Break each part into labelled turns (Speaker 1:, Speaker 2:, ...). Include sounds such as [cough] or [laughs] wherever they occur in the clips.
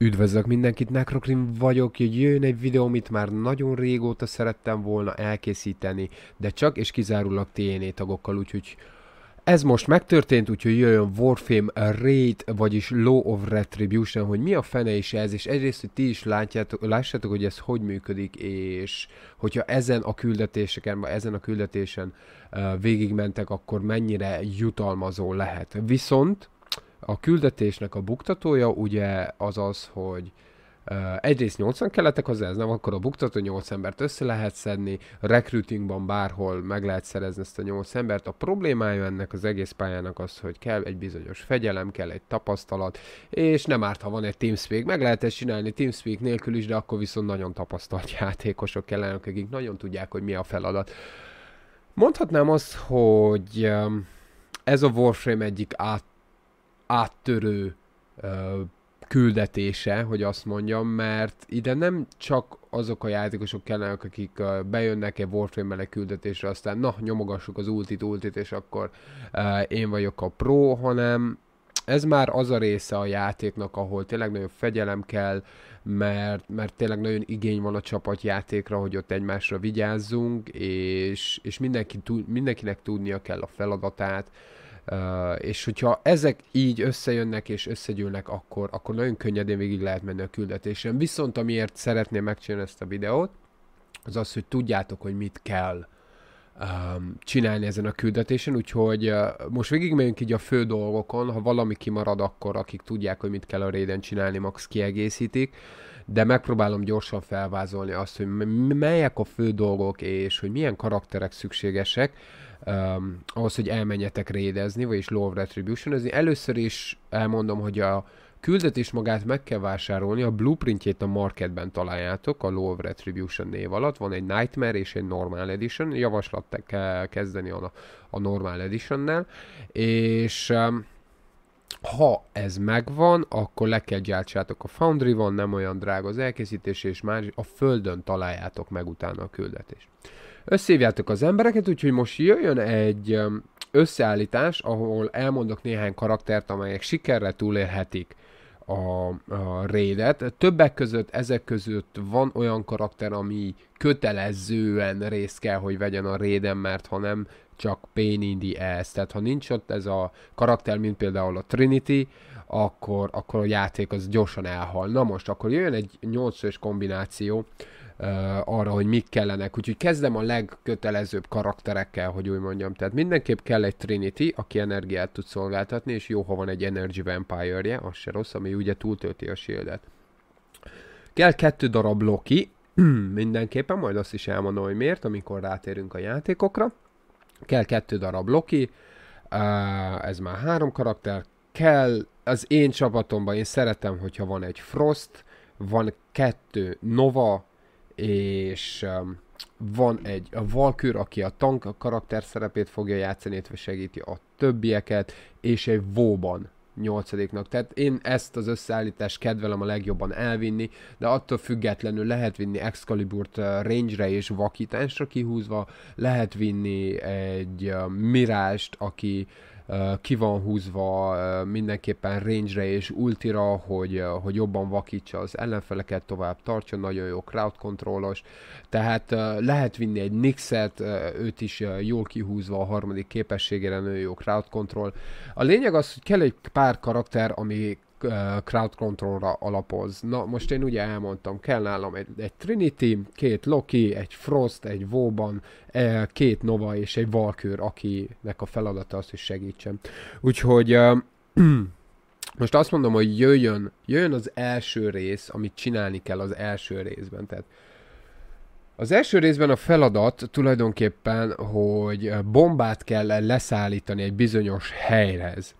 Speaker 1: Üdvözlök mindenkit, Necrokrim vagyok, hogy jön egy videó, amit már nagyon régóta szerettem volna elkészíteni, de csak és kizárólag TNA tagokkal, úgyhogy ez most megtörtént, úgyhogy jöjjön Warframe Raid, vagyis Law of Retribution, hogy mi a fene is ez, és egyrészt, hogy ti is látjátok, lássátok, hogy ez hogy működik, és hogyha ezen a küldetéseken, vagy ezen a küldetésen uh, végigmentek, akkor mennyire jutalmazó lehet. Viszont a küldetésnek a buktatója ugye az az, hogy Uh, egyrészt 80 keletek hozzá, ez nem akkor a buktató 8 embert össze lehet szedni, a recruitingban bárhol meg lehet szerezni ezt a 8 embert. A problémája ennek az egész pályának az, hogy kell egy bizonyos fegyelem, kell egy tapasztalat, és nem árt, ha van egy Teamspeak, meg lehet ezt csinálni Teamspeak nélkül is, de akkor viszont nagyon tapasztalt [laughs] játékosok kellene, akik nagyon tudják, hogy mi a feladat. Mondhatnám azt, hogy ez a Warframe egyik át áttörő ö, küldetése, hogy azt mondjam, mert ide nem csak azok a játékosok kellenek, akik ö, bejönnek egy warframe mele küldetésre, aztán na, nyomogassuk az ultit, ultit, és akkor ö, én vagyok a pro, hanem ez már az a része a játéknak, ahol tényleg nagyon fegyelem kell, mert, mert tényleg nagyon igény van a csapatjátékra, hogy ott egymásra vigyázzunk, és, és mindenki, mindenkinek tudnia kell a feladatát, uh, és hogyha ezek így összejönnek és összegyűlnek, akkor, akkor nagyon könnyedén végig lehet menni a küldetésen. Viszont amiért szeretném megcsinálni ezt a videót, az az, hogy tudjátok, hogy mit kell um, csinálni ezen a küldetésen, úgyhogy uh, most végigmegyünk így a fő dolgokon, ha valami kimarad, akkor akik tudják, hogy mit kell a réden csinálni, max kiegészítik. Uh, de megpróbálom gyorsan felvázolni azt, hogy melyek a fő dolgok, és hogy milyen karakterek szükségesek, um, ahhoz, hogy elmenjetek rédezni, vagyis Law of retribution Először is elmondom, hogy a küldetés magát meg kell vásárolni, a blueprintjét a marketben találjátok, a Law of Retribution név alatt, van egy Nightmare és egy Normal Edition, javaslat kell kezdeni a, a Normal Edition-nel, és um, ha ez megvan, akkor le kell gyártsátok a Foundry-on, nem olyan drága az elkészítés, és már a földön találjátok meg utána a küldetést. Összehívjátok az embereket, úgyhogy most jöjjön egy összeállítás, ahol elmondok néhány karaktert, amelyek sikerre túlélhetik a, a rédet. Többek között ezek között van olyan karakter, ami kötelezően részt kell, hogy vegyen a réden, mert ha nem csak pain in the ass. Tehát ha nincs ott ez a karakter, mint például a Trinity, akkor, akkor a játék az gyorsan elhal. Na most, akkor jön egy 8-ös kombináció, Uh, arra, hogy mik kellenek. Úgyhogy kezdem a legkötelezőbb karakterekkel, hogy úgy mondjam. Tehát mindenképp kell egy Trinity, aki energiát tud szolgáltatni, és jó, ha van egy Energy Vampire-je, az se rossz, ami ugye túltölti a shieldet. Kell kettő darab Loki, [clears throat] mindenképpen, majd azt is elmondom, hogy miért, amikor rátérünk a játékokra kell kettő darab Loki, ez már három karakter, kell az én csapatomban, én szeretem, hogyha van egy Frost, van kettő Nova, és van egy Valkür, aki a tank karakter szerepét fogja játszani, és segíti a többieket, és egy Vóban nyolcadiknak. Tehát én ezt az összeállítást kedvelem a legjobban elvinni, de attól függetlenül lehet vinni Excaliburt uh, range-re és vakításra kihúzva, lehet vinni egy uh, Mirást, aki ki van húzva mindenképpen range-re és ultira, hogy, hogy jobban vakítsa az ellenfeleket, tovább tartson, nagyon jó crowd controllos, tehát lehet vinni egy Nixet, őt is jól kihúzva a harmadik képességére, nagyon jó crowd control. A lényeg az, hogy kell egy pár karakter, ami Eh, crowd controlra alapoz. Na, most én ugye elmondtam, kell nálam egy, egy Trinity, két Loki, egy Frost, egy Vóban, eh, két Nova és egy Valkőr, akinek a feladata az, hogy segítsen. Úgyhogy uh, [clears throat] most azt mondom, hogy jöjjön, jöjjön az első rész, amit csinálni kell az első részben. Tehát az első részben a feladat tulajdonképpen, hogy bombát kell leszállítani egy bizonyos helyhez.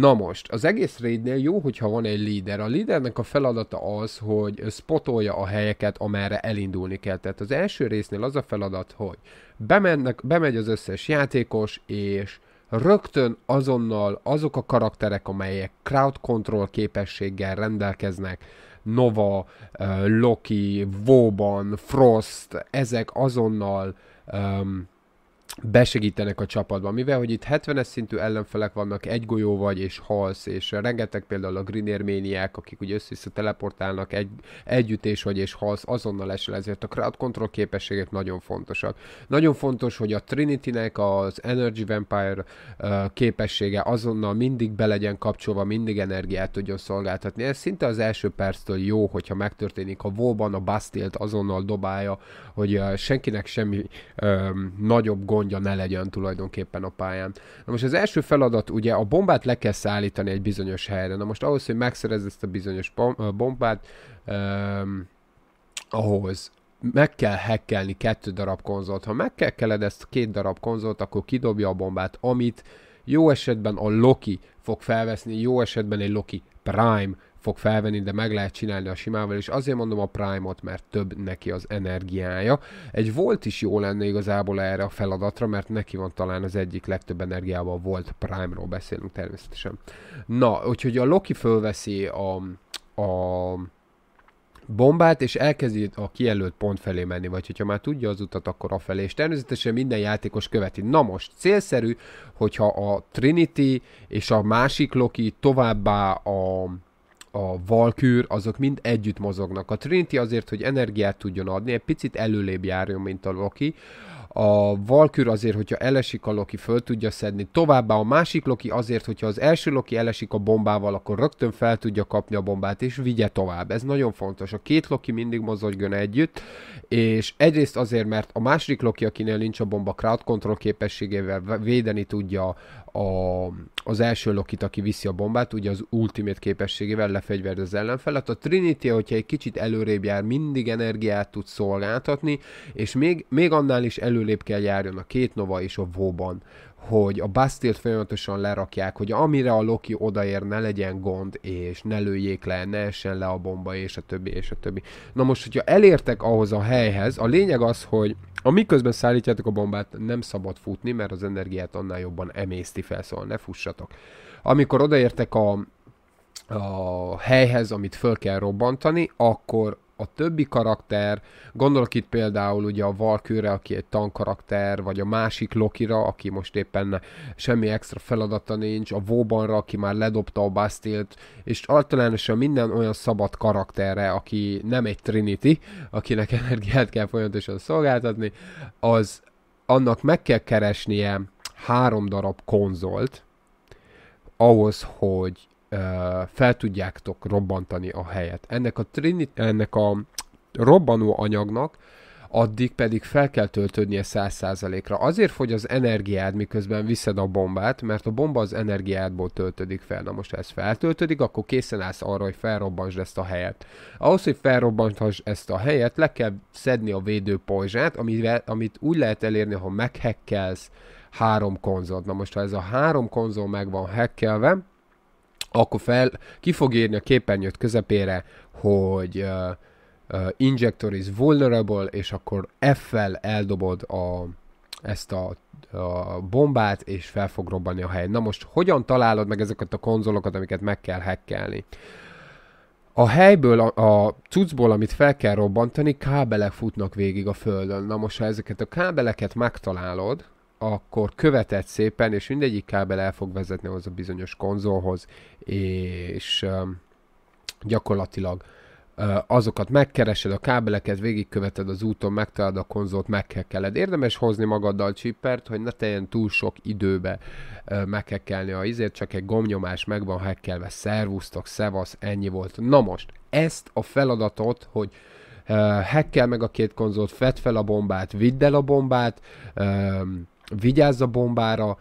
Speaker 1: Na most, az egész raidnél jó, hogyha van egy líder. A lídernek a feladata az, hogy spotolja a helyeket, amerre elindulni kell. Tehát az első résznél az a feladat, hogy bemennek, bemegy az összes játékos, és rögtön azonnal azok a karakterek, amelyek crowd control képességgel rendelkeznek, Nova, eh, Loki, Woban, Frost, ezek azonnal um, besegítenek a csapatban, mivel hogy itt 70-es szintű ellenfelek vannak, egy golyó vagy és halsz, és rengeteg például a green akik ugye össze teleportálnak, egy, együttés vagy és halsz, azonnal esel, ezért a crowd control képességek nagyon fontosak. Nagyon fontos, hogy a Trinity-nek az Energy Vampire uh, képessége azonnal mindig be legyen kapcsolva, mindig energiát tudjon szolgáltatni. Ez szinte az első perctől jó, hogyha megtörténik, a Volban a Bastilt azonnal dobálja, hogy uh, senkinek semmi um, nagyobb gond gondja ne legyen tulajdonképpen a pályán. Na most az első feladat, ugye a bombát le kell szállítani egy bizonyos helyre. Na most ahhoz, hogy megszerezd ezt a bizonyos bombát, um, ahhoz meg kell hekkelni kettő darab konzolt. Ha meg keled ezt két darab konzolt, akkor kidobja a bombát, amit jó esetben a Loki fog felveszni, jó esetben egy Loki Prime fog felvenni, de meg lehet csinálni a simával, és azért mondom a Prime-ot, mert több neki az energiája. Egy volt is jó lenne igazából erre a feladatra, mert neki van talán az egyik legtöbb energiával volt Prime-ról beszélünk természetesen. Na, úgyhogy a Loki fölveszi a, a bombát, és elkezdi a kijelölt pont felé menni, vagy hogyha már tudja az utat, akkor felé, És természetesen minden játékos követi. Na most, célszerű, hogyha a Trinity és a másik Loki továbbá a a Valkür, azok mind együtt mozognak. A Trinity azért, hogy energiát tudjon adni, egy picit előlébb járjon, mint a Loki. A Valkür azért, hogyha elesik a Loki, föl tudja szedni. Továbbá a másik Loki azért, hogyha az első Loki elesik a bombával, akkor rögtön fel tudja kapni a bombát, és vigye tovább. Ez nagyon fontos. A két Loki mindig mozogjon együtt, és egyrészt azért, mert a másik Loki, akinél nincs a bomba, crowd control képességével védeni tudja a, az első Lokit, aki viszi a bombát, ugye az ultimate képességével lefegyverd az ellenfelet. A Trinity, hogyha egy kicsit előrébb jár, mindig energiát tud szolgáltatni, és még, még annál is előrébb kell járjon a két Nova és a Vóban hogy a Bastilt folyamatosan lerakják, hogy amire a Loki odaér, ne legyen gond, és ne lőjék le, ne essen le a bomba, és a többi, és a többi. Na most, hogyha elértek ahhoz a helyhez, a lényeg az, hogy amiközben szállítjátok a bombát, nem szabad futni, mert az energiát annál jobban emészti fel, szóval ne fussatok. Amikor odaértek a, a helyhez, amit föl kell robbantani, akkor a többi karakter, gondolok itt például ugye a Valkőre, aki egy karakter, vagy a másik Lokira, aki most éppen semmi extra feladata nincs, a Vóbanra, aki már ledobta a Bastilt, és általánosan minden olyan szabad karakterre, aki nem egy Trinity, akinek [laughs] energiát kell folyamatosan szolgáltatni, az annak meg kell keresnie három darab konzolt, ahhoz, hogy fel tudjátok robbantani a helyet. Ennek a, trini, ennek a robbanó anyagnak addig pedig fel kell töltődnie 100%-ra. Azért fogy az energiád, miközben viszed a bombát, mert a bomba az energiádból töltődik fel. Na most, ha ez feltöltődik, akkor készen állsz arra, hogy felrobbansd ezt a helyet. Ahhoz, hogy felrobbantsd ezt a helyet, le kell szedni a védőpajzsát, amivel, amit úgy lehet elérni, ha meghekkelsz három konzolt. Na most, ha ez a három konzol meg van hekkelve, akkor fel, ki fog írni a képernyőt közepére, hogy uh, uh, injector is vulnerable, és akkor F-fel eldobod a, ezt a, a bombát, és fel fog robbanni a hely. Na most hogyan találod meg ezeket a konzolokat, amiket meg kell hackelni? A helyből, a, a cuccból, amit fel kell robbantani, kábelek futnak végig a földön. Na most, ha ezeket a kábeleket megtalálod, akkor követed szépen, és mindegyik kábel el fog vezetni az a bizonyos konzolhoz, és gyakorlatilag azokat megkeresed, a kábeleket végigköveted az úton, megtalálod a konzolt, meghekkeled. Érdemes hozni magaddal csipert, hogy ne teljen túl sok időbe meghekkelni a izért, csak egy gomnyomás meg van hekkelve, szervusztok, szevasz, ennyi volt. Na most, ezt a feladatot, hogy hekkel meg a két konzolt, fedd fel a bombát, vidd el a bombát, um, vigyázz a bombára, uh,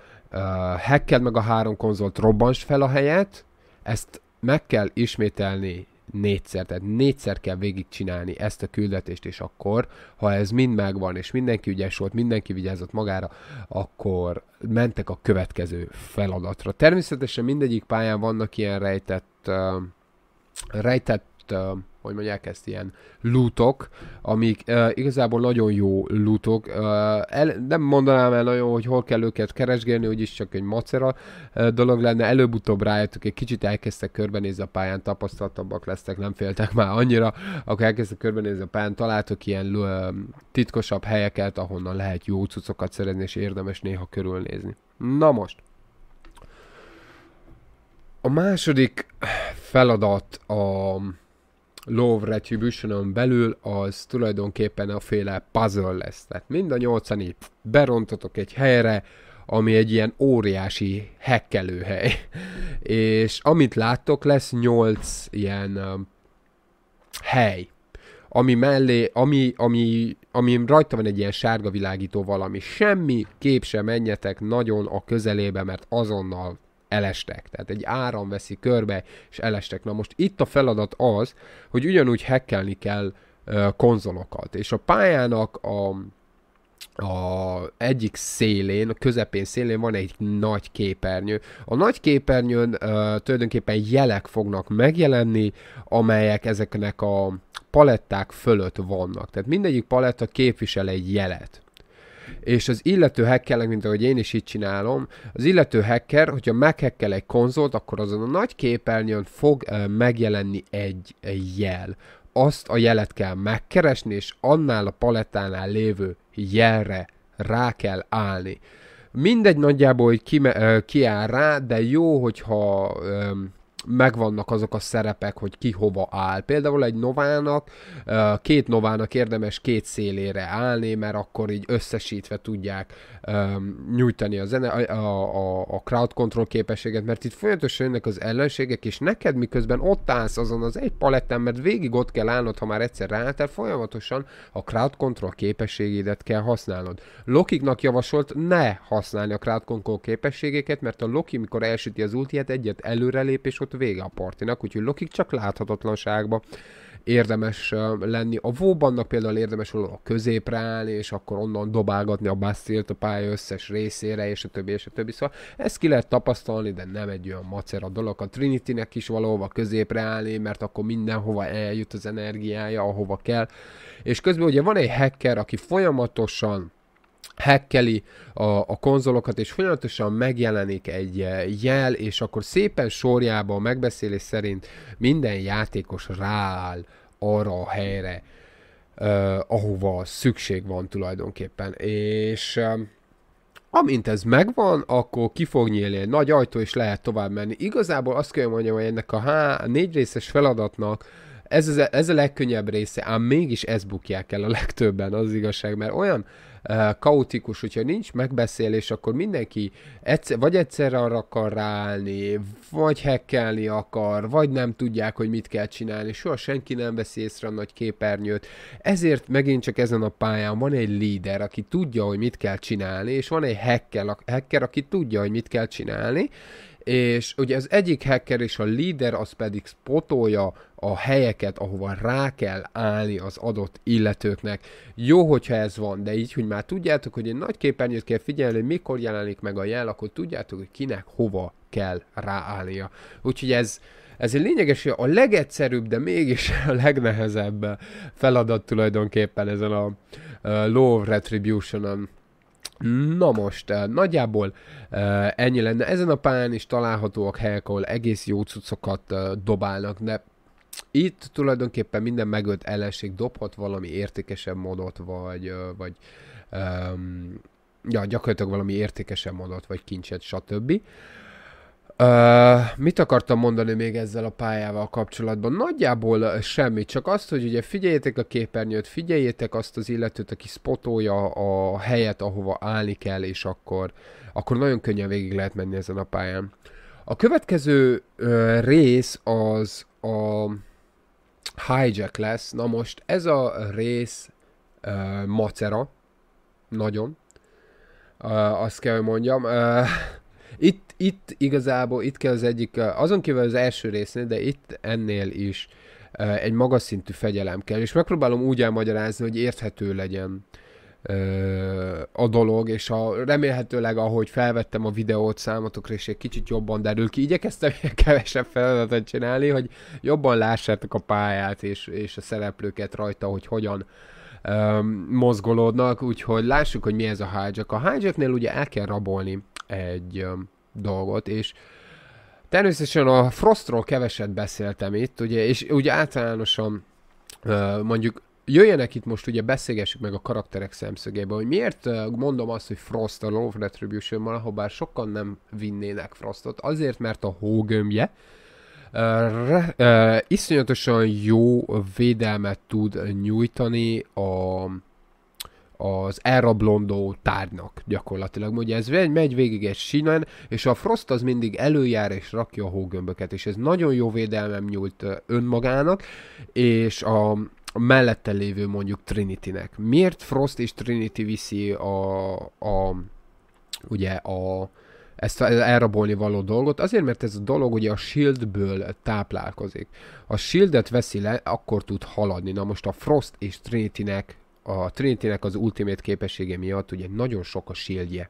Speaker 1: hackeld meg a három konzolt, robbansd fel a helyet, ezt meg kell ismételni négyszer, tehát négyszer kell végigcsinálni ezt a küldetést, és akkor, ha ez mind megvan, és mindenki ügyes volt, mindenki vigyázott magára, akkor mentek a következő feladatra. Természetesen mindegyik pályán vannak ilyen rejtett, uh, rejtett uh, hogy mondják ezt, ilyen lootok, amik uh, igazából nagyon jó lootok. Uh, el, nem mondanám el nagyon, hogy hol kell őket keresgélni, úgyis csak egy macera uh, dolog lenne. Előbb-utóbb rájöttük, egy kicsit elkezdtek körbenézni a pályán, tapasztaltabbak lesztek, nem féltek már annyira, akkor elkezdtek körbenézni a pályán, találtok ilyen uh, titkosabb helyeket, ahonnan lehet jó cuccokat szerezni, és érdemes néha körülnézni. Na most, a második feladat a Law retribution belül az tulajdonképpen a féle puzzle lesz. Tehát mind a nyolcan itt berontotok egy helyre, ami egy ilyen óriási hekkelő hely. [laughs] És amit láttok, lesz nyolc ilyen um, hely, ami mellé, ami, ami, ami rajta van egy ilyen sárga világító valami. Semmi kép sem menjetek nagyon a közelébe, mert azonnal elestek. Tehát egy áram veszi körbe, és elestek. Na most itt a feladat az, hogy ugyanúgy hackelni kell ö, konzolokat. És a pályának a a egyik szélén, a közepén szélén van egy nagy képernyő. A nagy képernyőn uh, tulajdonképpen jelek fognak megjelenni, amelyek ezeknek a paletták fölött vannak. Tehát mindegyik paletta képvisel egy jelet és az illető hackernek, mint ahogy én is így csinálom, az illető hacker, hogyha meghekkel egy konzolt, akkor azon a nagy képernyőn fog uh, megjelenni egy, egy jel. Azt a jelet kell megkeresni, és annál a palettánál lévő jelre rá kell állni. Mindegy nagyjából, hogy ki, uh, ki áll rá, de jó, hogyha um, megvannak azok a szerepek, hogy ki hova áll. Például egy novának, két novának érdemes két szélére állni, mert akkor így összesítve tudják nyújtani a, zene, a, a, a crowd control képességet, mert itt folyamatosan jönnek az ellenségek, és neked miközben ott állsz azon az egy paletten, mert végig ott kell állnod, ha már egyszer ráálltál, folyamatosan a crowd control képességedet kell használnod. Lokiknak javasolt ne használni a crowd control képességeket, mert a Loki, mikor elsüti az ultiát, egyet előrelépés ott vége a partinak, úgyhogy Lokik csak láthatatlanságba érdemes lenni. A Vóbannak például érdemes volna középre állni, és akkor onnan dobálgatni a bastilt a pálya összes részére, és a többi, és a többi. Szóval ezt ki lehet tapasztalni, de nem egy olyan macera dolog. A Trinity-nek is valahova középre állni, mert akkor mindenhova eljut az energiája, ahova kell. És közben ugye van egy hacker, aki folyamatosan hekkeli a, a konzolokat, és folyamatosan megjelenik egy eh, jel, és akkor szépen sorjában a megbeszélés szerint minden játékos rááll arra a helyre, uh, ahova szükség van tulajdonképpen. És uh, amint ez megvan, akkor ki fog nyílni egy nagy ajtó, és lehet tovább menni. Igazából azt kell mondjam, hogy ennek a há- négy részes feladatnak ez, ez, ez a legkönnyebb része, ám mégis ezt bukják el a legtöbben, az igazság, mert olyan uh, kaotikus, hogyha nincs megbeszélés, akkor mindenki egyszer, vagy egyszerre arra akar ráállni, vagy hekkelni akar, vagy nem tudják, hogy mit kell csinálni, soha senki nem veszi észre a nagy képernyőt. Ezért megint csak ezen a pályán van egy líder, aki tudja, hogy mit kell csinálni, és van egy hacker, hacker aki tudja, hogy mit kell csinálni, és ugye az egyik hacker és a leader az pedig spotolja a helyeket, ahova rá kell állni az adott illetőknek. Jó, hogyha ez van, de így, hogy már tudjátok, hogy egy nagy képernyőt kell figyelni, hogy mikor jelenik meg a jel, akkor tudjátok, hogy kinek hova kell ráállnia. Úgyhogy ez, ez egy lényeges, a legegyszerűbb, de mégis [laughs] a legnehezebb feladat tulajdonképpen ezen a Law Retribution-on Na most, eh, nagyjából eh, ennyi lenne. Ezen a pályán is találhatóak helyek, ahol egész jó cuccokat eh, dobálnak, de itt tulajdonképpen minden megölt ellenség dobhat valami értékesebb modot, vagy, vagy um, ja, gyakorlatilag valami értékesebb modot, vagy kincset, stb. Uh, mit akartam mondani még ezzel a pályával kapcsolatban? Nagyjából semmit, csak azt, hogy ugye figyeljétek a képernyőt, figyeljétek azt az illetőt, aki spotolja a helyet, ahova állni kell, és akkor, akkor nagyon könnyen végig lehet menni ezen a pályán. A következő uh, rész az a hijack lesz. Na most ez a rész uh, macera, nagyon, uh, azt kell, hogy mondjam. Uh, itt igazából, itt kell az egyik, azon kívül az első résznél, de itt ennél is egy magas szintű fegyelem kell, és megpróbálom úgy elmagyarázni, hogy érthető legyen a dolog, és a, remélhetőleg ahogy felvettem a videót számotokra, és egy kicsit jobban derül ki, igyekeztem [laughs] kevesebb feladatot csinálni, hogy jobban lássátok a pályát, és, és a szereplőket rajta, hogy hogyan um, mozgolódnak, úgyhogy lássuk, hogy mi ez a hijack. A hijacknél ugye el kell rabolni egy um, dolgot, és természetesen a Frostról keveset beszéltem itt, ugye, és ugye általánosan mondjuk jöjjenek itt most, ugye beszélgessük meg a karakterek szemszögéből, hogy miért mondom azt, hogy Frost a Love Retribution-mal, ahová sokan nem vinnének Frostot, azért, mert a hógömbje, Uh, uh, iszonyatosan jó védelmet tud nyújtani a az elrablondó tárgynak gyakorlatilag. Ugye ez megy végig egy sinen, és a Frost az mindig előjár és rakja a hógömböket, és ez nagyon jó védelmem nyújt önmagának, és a, a mellette lévő mondjuk Trinity-nek. Miért Frost és Trinity viszi a, a ugye a ezt elrabolni való dolgot, azért mert ez a dolog ugye a shieldből táplálkozik. A shieldet veszi le, akkor tud haladni. Na most a Frost és Trinitynek a trinity az ultimate képessége miatt ugye nagyon sok a shieldje.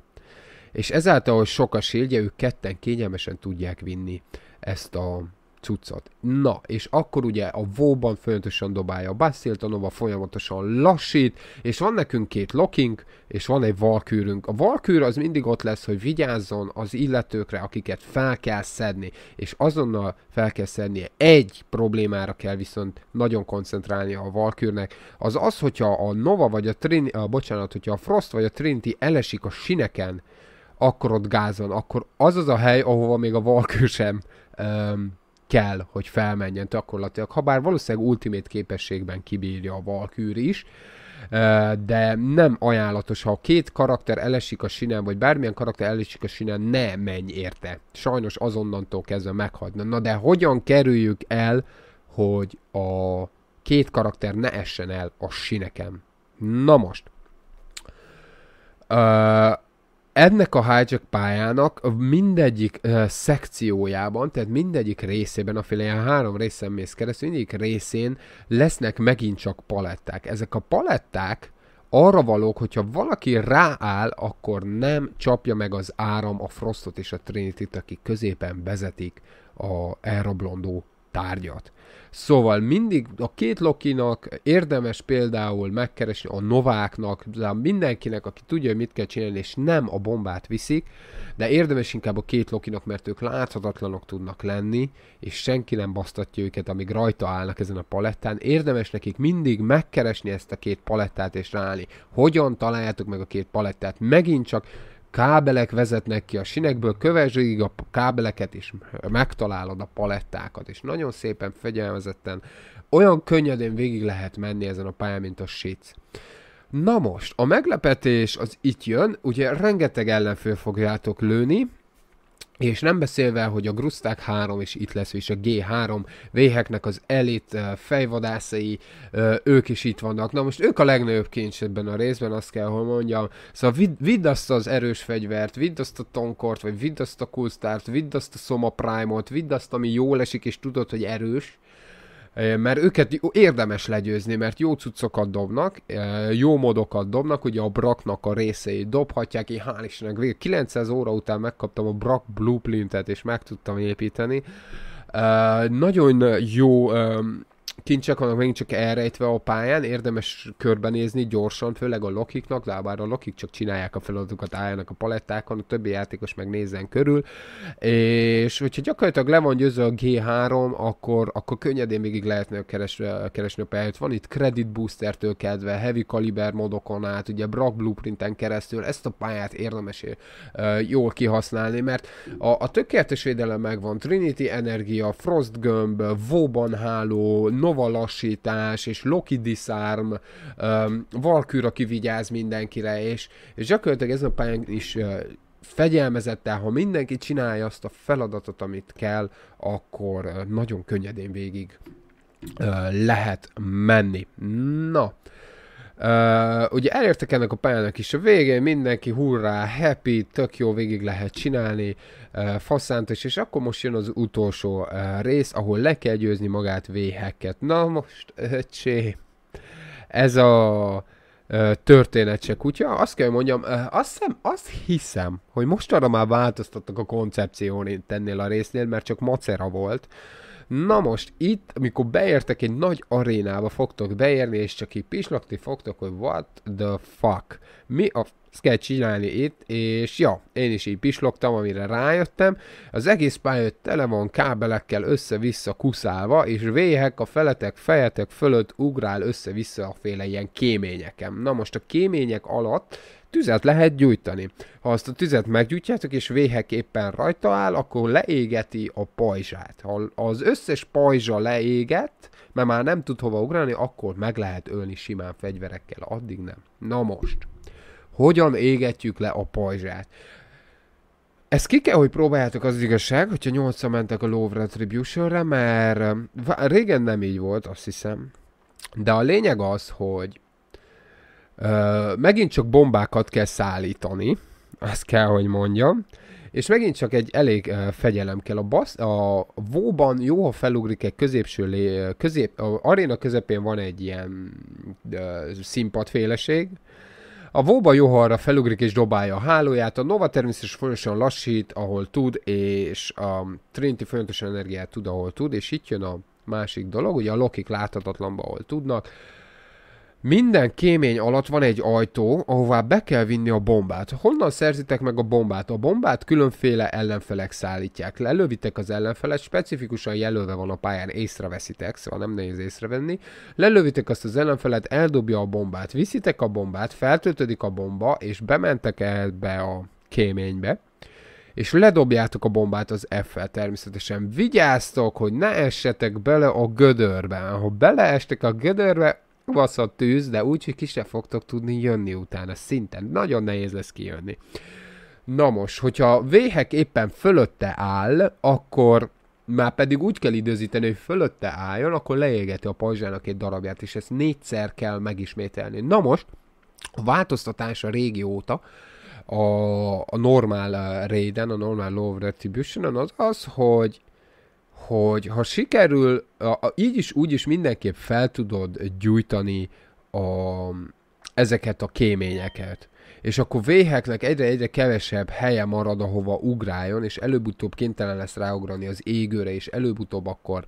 Speaker 1: És ezáltal, hogy sok a shieldje, ők ketten kényelmesen tudják vinni ezt a cuccot. Na, és akkor ugye a vóban folyamatosan dobálja a Bastiltonova, folyamatosan lassít, és van nekünk két locking, és van egy valkűrünk. A valkűr az mindig ott lesz, hogy vigyázzon az illetőkre, akiket fel kell szedni, és azonnal fel kell szednie. Egy problémára kell viszont nagyon koncentrálnia a valkűrnek, az az, hogyha a Nova vagy a Trin, a, bocsánat, hogyha a Frost vagy a Trinity elesik a sineken, akkor ott gázon, akkor az az a hely, ahova még a Valkür sem um, kell, hogy felmenjen gyakorlatilag, ha bár valószínűleg ultimate képességben kibírja a Valkűr is, de nem ajánlatos, ha a két karakter elesik a sinen, vagy bármilyen karakter elesik a sinen, ne menj érte. Sajnos azonnantól kezdve meghagyna. Na de hogyan kerüljük el, hogy a két karakter ne essen el a sinekem? Na most ennek a hijack pályának mindegyik uh, szekciójában, tehát mindegyik részében, a ilyen három részen mész keresztül, mindegyik részén lesznek megint csak paletták. Ezek a paletták arra valók, hogyha valaki rááll, akkor nem csapja meg az áram a Frostot és a Trinity-t, akik középen vezetik a elrablondó tárgyat. Szóval mindig a két Lokinak érdemes például megkeresni a nováknak, mindenkinek, aki tudja, hogy mit kell csinálni, és nem a bombát viszik, de érdemes inkább a két Lokinak, mert ők láthatatlanok tudnak lenni, és senki nem basztatja őket, amíg rajta állnak ezen a palettán. Érdemes nekik mindig megkeresni ezt a két palettát és ráállni. Hogyan találjátok meg a két palettát? Megint csak kábelek vezetnek ki a sinekből, kövesd a kábeleket, és megtalálod a palettákat, és nagyon szépen fegyelmezetten, olyan könnyedén végig lehet menni ezen a pályán, mint a sic. Na most, a meglepetés az itt jön, ugye rengeteg ellenfél fogjátok lőni, és nem beszélve, hogy a Gruszták 3 is itt lesz, és a G3, Véheknek az elit fejvadászai, ők is itt vannak. Na most ők a legnagyobb kincs ebben a részben, azt kell, hogy mondjam. Szóval vidd, vidd azt az erős fegyvert, vidd azt a tonkort, vagy vidd azt a kulsztárt, vidd azt a Soma Prime-ot, vidd azt, ami jól esik, és tudod, hogy erős, mert őket érdemes legyőzni, mert jó cuccokat dobnak, jó modokat dobnak, ugye a braknak a részeit dobhatják, én hál' Istennek 900 óra után megkaptam a brak blueprintet, és meg tudtam építeni. Nagyon jó kincsek vannak megint csak elrejtve a pályán, érdemes körbenézni gyorsan, főleg a lokiknak, bár a lokik csak csinálják a feladatokat, álljanak a palettákon, a többi játékos meg nézzen körül, és hogyha gyakorlatilag le van győző a G3, akkor, akkor könnyedén végig lehetne keresni, keresni a pályát. Van itt Credit Booster-től kedve, Heavy Caliber modokon át, ugye Bragg Blueprinten keresztül, ezt a pályát érdemes uh, jól kihasználni, mert a, a tökéletes védelem megvan, Trinity Energia, Frost Gömb, Vóban háló, Nova lassítás, és Loki diszárm, um, Valkür, aki vigyáz mindenkire, és, és gyakorlatilag ezen a pályán is uh, fegyelmezettel, ha mindenki csinálja azt a feladatot, amit kell, akkor uh, nagyon könnyedén végig uh, lehet menni. Na, Uh, ugye elértek ennek a pályának is a végén, mindenki hurrá, happy, tök jó végig lehet csinálni, uh, faszántos, és akkor most jön az utolsó uh, rész, ahol le kell győzni magát véheket. Na most, öcsé, ez a történet se kutya. Azt kell mondjam, azt hiszem, azt hiszem, hogy mostanra már változtattak a koncepción ennél a résznél, mert csak macera volt. Uh, Na most itt, amikor beértek egy nagy arénába, fogtok beérni, és csak így pislogni fogtok, hogy what the fuck. Mi a ezt kell csinálni itt, és ja, én is így pislogtam, amire rájöttem. Az egész pálya tele van kábelekkel össze-vissza kuszálva, és véhek a feletek, fejetek fölött ugrál össze-vissza a féle ilyen kéményekem. Na most a kémények alatt tüzet lehet gyújtani. Ha azt a tüzet meggyújtjátok, és véheképpen éppen rajta áll, akkor leégeti a pajzsát. Ha az összes pajzsa leégett, mert már nem tud hova ugrani, akkor meg lehet ölni simán fegyverekkel, addig nem. Na most, hogyan égetjük le a pajzsát? Ezt ki kell, hogy próbáljátok az igazság, hogyha 8 mentek a Love retribution mert régen nem így volt, azt hiszem. De a lényeg az, hogy megint csak bombákat kell szállítani, azt kell, hogy mondjam, és megint csak egy elég ö, fegyelem kell. A, basz, a vóban jó, ha felugrik egy középső, lé, közép, a aréna közepén van egy ilyen ö, színpadféleség, a Vóba jó, ha arra felugrik és dobálja a hálóját, a Nova természetesen folyamatosan lassít, ahol tud, és a Trinity folyamatosan energiát tud, ahol tud, és itt jön a másik dolog, ugye a Lokik láthatatlanba, ahol tudnak, minden kémény alatt van egy ajtó, ahová be kell vinni a bombát. Honnan szerzitek meg a bombát? A bombát különféle ellenfelek szállítják. Lelövitek az ellenfelet, specifikusan jelölve van a pályán, észreveszitek, szóval nem nehéz észrevenni. Lelövitek azt az ellenfelet, eldobja a bombát, viszitek a bombát, feltöltödik a bomba, és bementek ebbe a kéménybe és ledobjátok a bombát az F-fel természetesen. Vigyáztok, hogy ne essetek bele a gödörbe. Ha beleestek a gödörbe, kurvasz a tűz, de úgy, hogy ki se fogtok tudni jönni utána, szinten. Nagyon nehéz lesz kijönni. Na most, hogyha a véhek éppen fölötte áll, akkor már pedig úgy kell időzíteni, hogy fölötte álljon, akkor leégeti a pajzsának egy darabját, és ezt négyszer kell megismételni. Na most, a változtatás a óta, a, a normál uh, eh, raiden, a normál low retribution az az, hogy hogy ha sikerül, a, a, így is úgy is mindenképp fel tudod gyújtani a, ezeket a kéményeket, és akkor véheknek egyre-egyre kevesebb helye marad, ahova ugráljon, és előbb-utóbb kénytelen lesz ráugrani az égőre, és előbb-utóbb akkor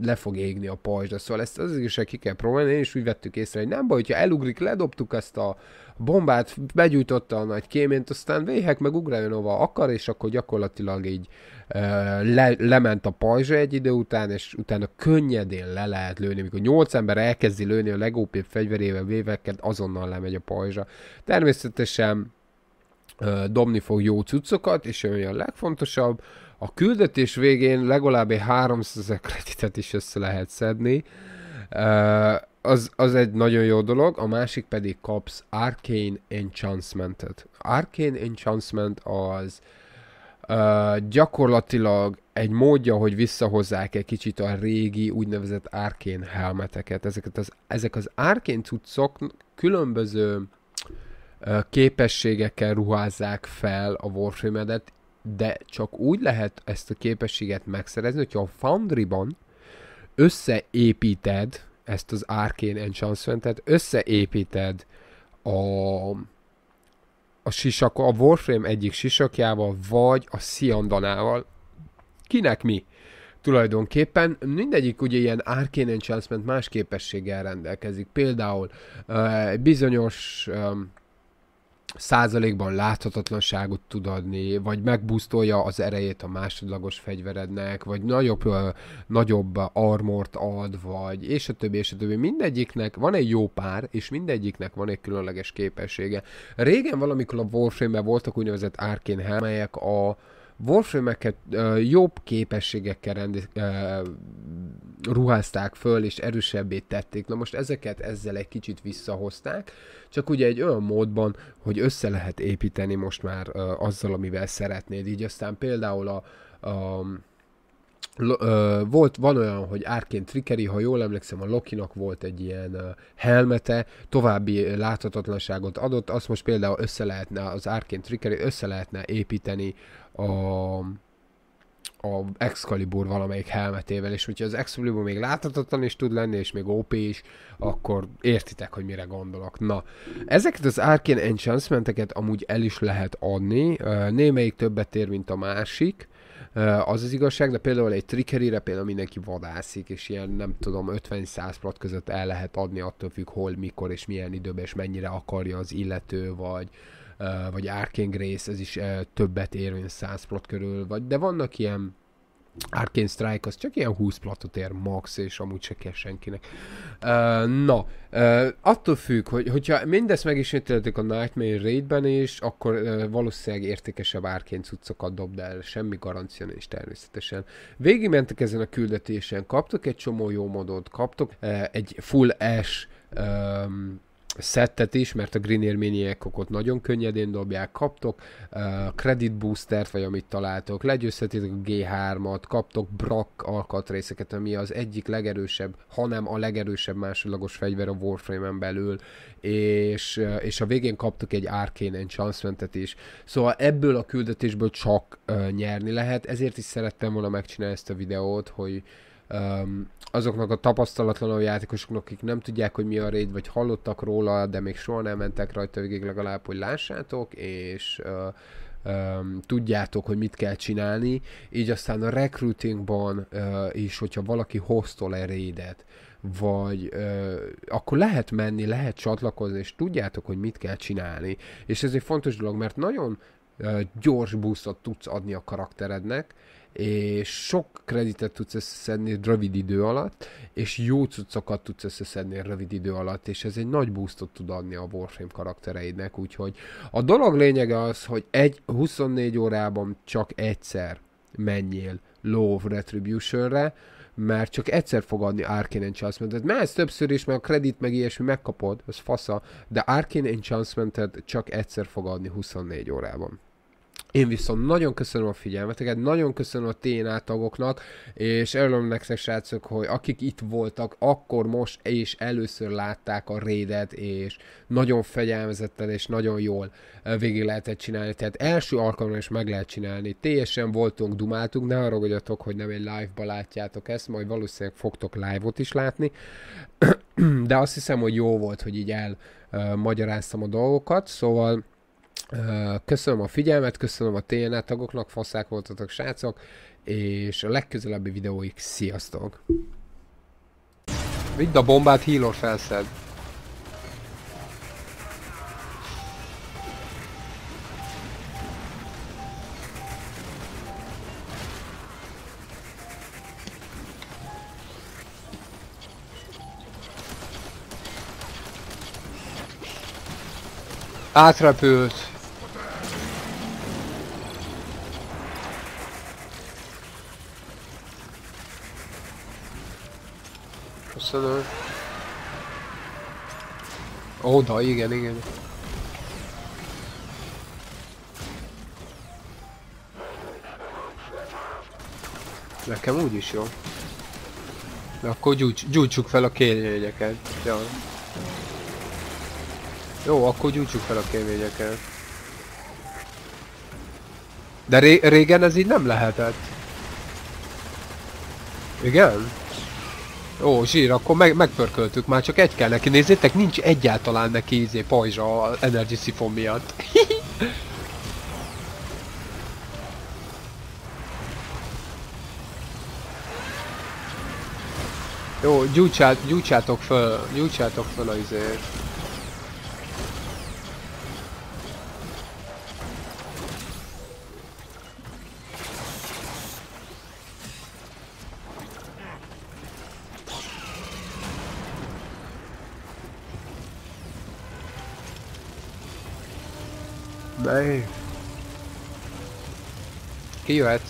Speaker 1: le fog égni a pajzsda. Szóval ezt az is ki kell próbálni, én is úgy vettük észre, hogy nem baj, hogyha elugrik, ledobtuk ezt a bombát, begyújtotta a nagy kéményt, aztán véhek meg ugráljon ova akar, és akkor gyakorlatilag így le, lement a pajzsa egy idő után, és utána könnyedén le lehet lőni. Mikor nyolc ember elkezdi lőni a legópébb fegyverével véveket, azonnal lemegy a pajzsa. Természetesen dobni fog jó cuccokat, és olyan a legfontosabb, a küldetés végén legalább egy 300 kreditet is össze lehet szedni. Az, az egy nagyon jó dolog, a másik pedig kapsz Arcane Enchantmentet. Arcane Enchantment az Uh, gyakorlatilag egy módja, hogy visszahozzák egy kicsit a régi úgynevezett árkén helmeteket. Ezeket az, ezek az árkén cuccok különböző uh, képességekkel ruházzák fel a warframe de csak úgy lehet ezt a képességet megszerezni, hogyha a Foundry-ban összeépíted ezt az Arcane enchantment tehát összeépíted a, a sisak, a Warframe egyik sisakjával, vagy a Sziandanával. Kinek mi? tulajdonképpen. Mindegyik ugye ilyen Arcane Enchantment más képességgel rendelkezik. Például uh, bizonyos um, százalékban láthatatlanságot tud adni, vagy megbusztolja az erejét a másodlagos fegyverednek, vagy nagyobb, nagyobb armort ad, vagy és a többi, és a többi. Mindegyiknek van egy jó pár, és mindegyiknek van egy különleges képessége. Régen valamikor a Warframe-ben voltak úgynevezett Arkane helmelyek, a, Warframe-eket uh, jobb képességekkel rendi, uh, ruházták föl, és erősebbé tették. Na most ezeket ezzel egy kicsit visszahozták, csak ugye egy olyan módban, hogy össze lehet építeni most már uh, azzal, amivel szeretnéd. Így aztán például a, a volt, van olyan, hogy árként trikeri, ha jól emlékszem, a Lokinak volt egy ilyen helmete, további láthatatlanságot adott, azt most például össze lehetne, az árként trikeri össze lehetne építeni a, a Excalibur valamelyik helmetével, és hogyha az Excalibur még láthatatlan is tud lenni, és még OP is, akkor értitek, hogy mire gondolok. Na, ezeket az Arcane Enchantmenteket amúgy el is lehet adni, némelyik többet ér, mint a másik, az az igazság, de például egy trickerire például mindenki vadászik, és ilyen nem tudom, 50-100 plat között el lehet adni, attól függ hol, mikor és milyen időben, és mennyire akarja az illető, vagy, vagy Arcane Grace, ez is többet ér, mint 100 plot körül, vagy, de vannak ilyen Arcane Strike az csak ilyen 20 platot ér max, és amúgy se kell senkinek. na, attól függ, hogy, hogyha mindezt is a Nightmare Raidben is, akkor valószínűleg értékesebb Arcane cuccokat dobd el, semmi garancia nincs természetesen. Végigmentek ezen a küldetésen, kaptok egy csomó jó modot, kaptok egy full S szettet is, mert a Green élményiek ott nagyon könnyedén dobják, kaptok uh, Credit Boostert, vagy amit találtok, legyőzhetitek a G3-at, kaptok Brak alkatrészeket, ami az egyik legerősebb, hanem a legerősebb másodlagos fegyver a Warframe-en belül, és, uh, és a végén kaptok egy Arcane Enchantmentet is. Szóval ebből a küldetésből csak uh, nyerni lehet, ezért is szerettem volna megcsinálni ezt a videót, hogy, um, azoknak a tapasztalatlanabb játékosoknak, akik nem tudják, hogy mi a raid, vagy hallottak róla, de még soha nem mentek rajta végig legalább, hogy lássátok, és uh, um, tudjátok, hogy mit kell csinálni, így aztán a recruitingban uh, is, hogyha valaki hoztol egy raidet, vagy ö, akkor lehet menni, lehet csatlakozni, és tudjátok, hogy mit kell csinálni. És ez egy fontos dolog, mert nagyon ö, gyors buszot tudsz adni a karakterednek, és sok kreditet tudsz összeszedni rövid idő alatt, és jó cuccokat tudsz összeszedni rövid idő alatt, és ez egy nagy boostot tud adni a Warframe karaktereidnek, úgyhogy a dolog lényege az, hogy egy 24 órában csak egyszer menjél Law of retribution mert csak egyszer fog adni Arcane Enchantmentet. Mehetsz többször is, mert a kredit meg ilyesmi megkapod, az fasza, de Arcane Enchantmentet csak egyszer fog adni 24 órában. Én viszont nagyon köszönöm a figyelmeteket, nagyon köszönöm a TNA tagoknak, és örülöm nektek srácok, hogy akik itt voltak, akkor most és először látták a rédet, és nagyon fegyelmezetten és nagyon jól végig lehetett csinálni. Tehát első alkalommal is meg lehet csinálni. Teljesen voltunk, dumáltunk, ne haragudjatok, hogy nem egy live-ba látjátok ezt, majd valószínűleg fogtok live-ot is látni. [clears throat] De azt hiszem, hogy jó volt, hogy így elmagyaráztam magyaráztam a dolgokat, szóval Köszönöm a figyelmet, köszönöm a TNA tagoknak, faszák voltatok srácok, és a legközelebbi videóig sziasztok! Vidd a bombát, healer felszed! Átrepült! Köszönöm. Oda, igen, igen. Nekem úgy is jó. De akkor gyújts, gyújtsuk fel a kérvényeket. Ja. Jó, akkor gyújtsuk fel a kérvényeket. De ré régen ez így nem lehetett. Igen? Ó, zsír, akkor meg, megpörköltük, már csak egy kell neki. Nézzétek, nincs egyáltalán neki izé pajzsa a Energy Siphon miatt. [laughs] Jó, gyújtsát, gyújtsátok föl, gyújtsátok föl a izért. De jöhet?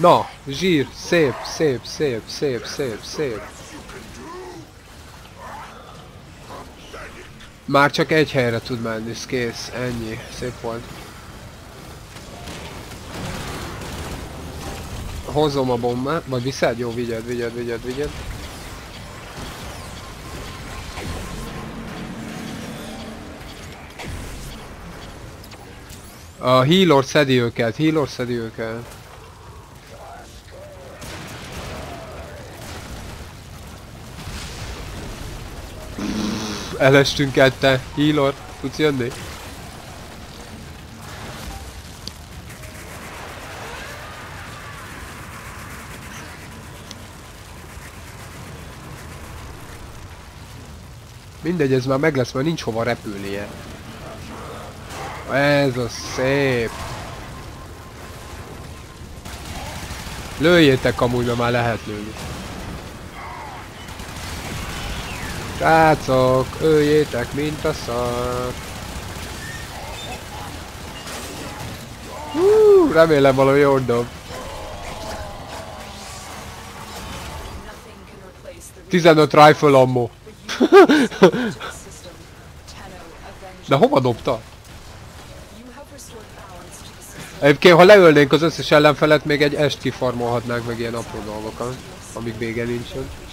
Speaker 1: Na, zsír, szép, szép, szép, szép, szép, szép. Már csak egy helyre tud menni, ez kész, ennyi, szép volt. hozom a bombát, vagy viszed? Jó, vigyed, vigyed, vigyed, vigyed. A healer szedi őket, healer szedi őket. Elestünk ette, healer, tudsz jönni? Mindegy, ez már meg lesz, mert nincs hova repülnie. Ez a szép. Lőjétek amúgy, mert már lehet lőni. Srácok, öljétek, mint a szar. Hú, remélem valami jól dob. 15 rifle ammo. De hova dobta? Egyébként, ha leölnénk az összes ellenfelet, még egy est kifarmolhatnánk meg ilyen apró dolgokat, amik vége nincsen.